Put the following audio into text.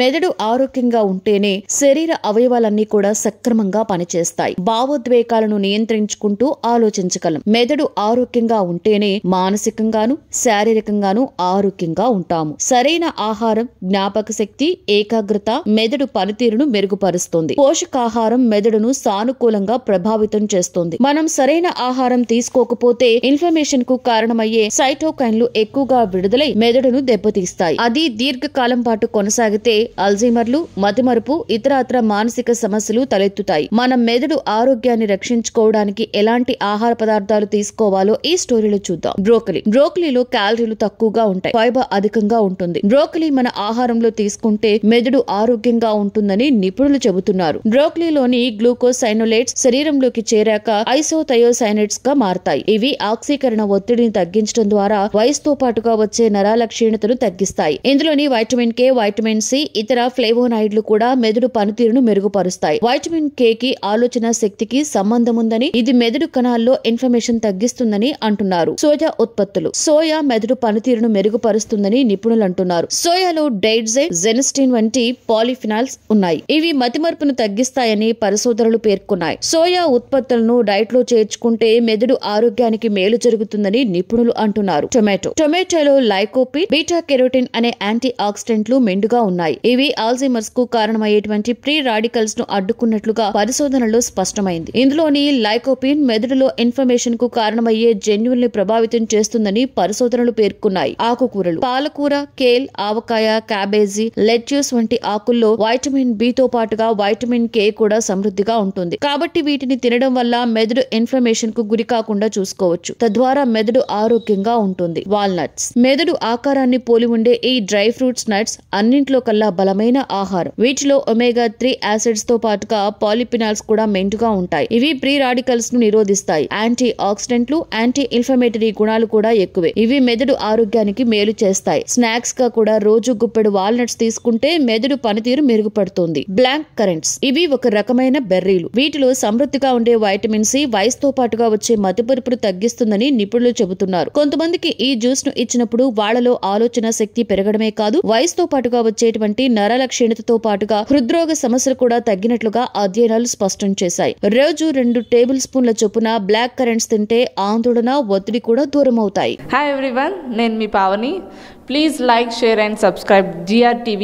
మెదడు ఆరోగ్యంగా ఉంటేనే శరీర అవయవాలన్నీ కూడా సక్రమంగా పనిచేస్తాయి భావోద్వేగాలను నియంత్రించుకుంటూ ఆలోచించగలం మెదడు ఆరోగ్యంగా ఉంటేనే మానసికంగాను శారీరకంగాను ఆరోగ్యంగా ఉంటాము సరైన ఆహారం జ్ఞాపక శక్తి ఏకాగ్రత మెదడు పనితీరును మెరుగుపరుస్తుంది పోషకాహారం మెదడును సానుకూలంగా ప్రభావితం చేస్తుంది మనం సరైన ఆహారం తీసుకోకపోతే ఇన్ఫర్మేషన్ కు కారణమయ్యే సైటోకైన్లు ఎక్కువగా విడుదలై మెదడును దెబ్బతీస్తాయి అది దీర్ఘకాలం పాటు కొనసాగితే అల్జీమర్లు మతిమరుపు ఇతరత్ర మానసిక సమస్యలు తలెత్తుతాయి మన మెదడు ఆరోగ్యాన్ని రక్షించుకోవడానికి ఎలాంటి ఆహార పదార్థాలు తీసుకోవాలో ఈ స్టోరీలో చూద్దాం బ్రోకలీ బ్రోకలీలో క్యాలరీలు తక్కువగా ఉంటాయి ఫైబర్ అధికంగా ఉంటుంది బ్రోకలీ మన ఆహారంలో తీసుకుంటే మెదడు ఆరోగ్యంగా ఉంటుందని నిపుణులు చెబుతున్నారు బ్రోకలీలోని గ్లూకోజ్ సైనోలేట్స్ శరీరంలోకి చేరాక ఐసోథయోసైనేట్స్ గా మారతాయి ఇవి ఆక్సీకరణ ఒత్తిడిని తగ్గించడం ద్వారా వయసుతో పాటుగా వచ్చే నరాల క్షీణతను తగ్గిస్తాయి ఇందులోని వైటమిన్ కే వైటమిన్ సి ఇతర ఫ్లేవోనాయిడ్లు కూడా మెదడు పనితీరును మెరుగుపరుస్తాయి వైటమిన్ కే కి ఆలోచన శక్తికి సంబంధం ఉందని ఇది మెదడు కణాల్లో ఇన్ఫర్మేషన్ తగ్గిస్తుందని అంటున్నారు సోయా ఉత్పత్తులు సోయా మెదడు పనితీరును మెరుగుపరుస్తుందని నిపుణులు అంటున్నారు సోయాలో డైడ్జైన్ జెనస్టిన్ వంటి పాలిఫినాల్స్ ఉన్నాయి ఇవి మతిమర్పును తగ్గిస్తాయని పరిశోధనలు పేర్కొన్నాయి సోయా ఉత్పత్తులను డైట్ లో చేర్చుకుంటే మెదడు ఆరోగ్యానికి మేలు జరుగుతుందని నిపుణులు అంటున్నారు టొమాటో టొమాటోలో లైకోపిన్ బీటా కెరోటిన్ అనే యాంటీ ఆక్సిడెంట్లు మెండుగా ఉన్నాయి చేశాయి ఇవి ఆల్జీమర్స్ కు కారణమయ్యేటువంటి ప్రీ రాడికల్స్ ను అడ్డుకున్నట్లుగా పరిశోధనలో స్పష్టమైంది ఇందులోని లైకోపిన్ మెదడులో ఇన్ఫర్మేషన్ కు కారణమయ్యే ని ప్రభావితం చేస్తుందని పరిశోధనలు పేర్కొన్నాయి ఆకుకూరలు పాలకూర కేల్ ఆవకాయ క్యాబేజీ లెట్యూస్ వంటి ఆకుల్లో వైటమిన్ బి తో పాటుగా వైటమిన్ కే కూడా సమృద్ధిగా ఉంటుంది కాబట్టి వీటిని తినడం వల్ల మెదడు ఇన్ఫర్మేషన్ కు గురి కాకుండా చూసుకోవచ్చు తద్వారా మెదడు ఆరోగ్యంగా ఉంటుంది వాల్నట్స్ మెదడు ఆకారాన్ని పోలి ఉండే ఈ డ్రై ఫ్రూట్స్ నట్స్ అన్నింట్లో చాలా బలమైన ఆహారం వీటిలో ఒమేగా త్రీ యాసిడ్స్ తో పాటుగా పాలిపినాల్స్ కూడా మెయింట్ గా ఉంటాయి ఇవి ప్రీ రాడికల్స్ ను నిరోధిస్తాయి యాంటీ ఆక్సిడెంట్లు యాంటీ ఇన్ఫ్లమేటరీ గుణాలు కూడా ఎక్కువే ఇవి మెదడు ఆరోగ్యానికి మేలు చేస్తాయి స్నాక్స్ గా కూడా రోజు గుప్పెడు వాల్నట్స్ తీసుకుంటే మెదడు పనితీరు మెరుగుపడుతుంది బ్లాంక్ కరెంట్స్ ఇవి ఒక రకమైన బెర్రీలు వీటిలో సమృద్ధిగా ఉండే వైటమిన్ సి తో పాటుగా వచ్చే మతిపరుపును తగ్గిస్తుందని నిపుణులు చెబుతున్నారు కొంతమందికి ఈ జ్యూస్ ను ఇచ్చినప్పుడు వాళ్లలో ఆలోచన శక్తి పెరగడమే కాదు వయసుతో పాటుగా వచ్చేటువంటి వంటి నరల క్షీణతతో పాటుగా హృద్రోగ సమస్యలు కూడా తగ్గినట్లుగా అధ్యయనాలు స్పష్టం చేశాయి రోజు రెండు టేబుల్ స్పూన్ల చొప్పున బ్లాక్ కరెంట్స్ తింటే ఆందోళన ఒత్తిడి కూడా దూరం అవుతాయి హాయ్ ఎవ్రీవన్ నేను మీ Pavani please like share and subscribe GR TV